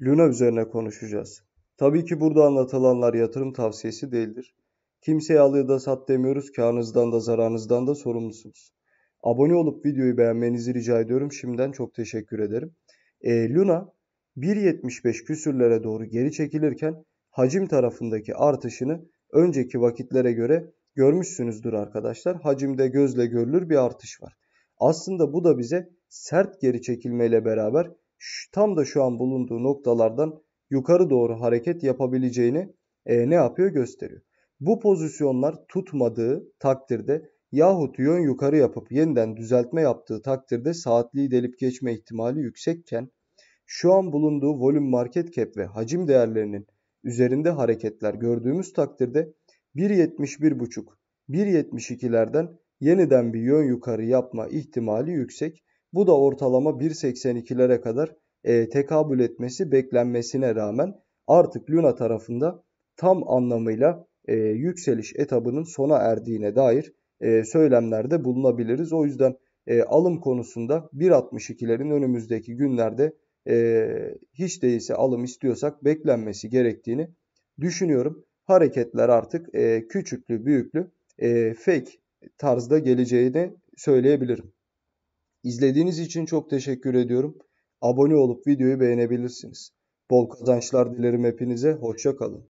Luna üzerine konuşacağız. Tabii ki burada anlatılanlar yatırım tavsiyesi değildir. Kimseye al ya da sat demiyoruz, karnınızdan da zararınızdan da sorumlusunuz. Abone olup videoyu beğenmenizi rica ediyorum. Şimdiden çok teşekkür ederim. E, Luna 1.75 küsürlere doğru geri çekilirken hacim tarafındaki artışını önceki vakitlere göre görmüşsünüzdür arkadaşlar. Hacimde gözle görülür bir artış var. Aslında bu da bize sert geri çekilmeyle beraber tam da şu an bulunduğu noktalardan yukarı doğru hareket yapabileceğini e, ne yapıyor gösteriyor. Bu pozisyonlar tutmadığı takdirde yahut yön yukarı yapıp yeniden düzeltme yaptığı takdirde saatliği delip geçme ihtimali yüksekken şu an bulunduğu volüm market cap ve hacim değerlerinin üzerinde hareketler gördüğümüz takdirde 1.71.5 1.72'lerden yeniden bir yön yukarı yapma ihtimali yüksek. Bu da ortalama 1.82'lere kadar e, tekabül etmesi beklenmesine rağmen artık Luna tarafında tam anlamıyla e, yükseliş etabının sona erdiğine dair e, söylemlerde bulunabiliriz. O yüzden e, alım konusunda 1.62'lerin önümüzdeki günlerde e, hiç değilse alım istiyorsak beklenmesi gerektiğini düşünüyorum. Hareketler artık e, küçüklü büyüklü e, fake tarzda geleceğini söyleyebilirim. İzlediğiniz için çok teşekkür ediyorum. Abone olup videoyu beğenebilirsiniz. Bol kazançlar dilerim hepinize. Hoşça kalın.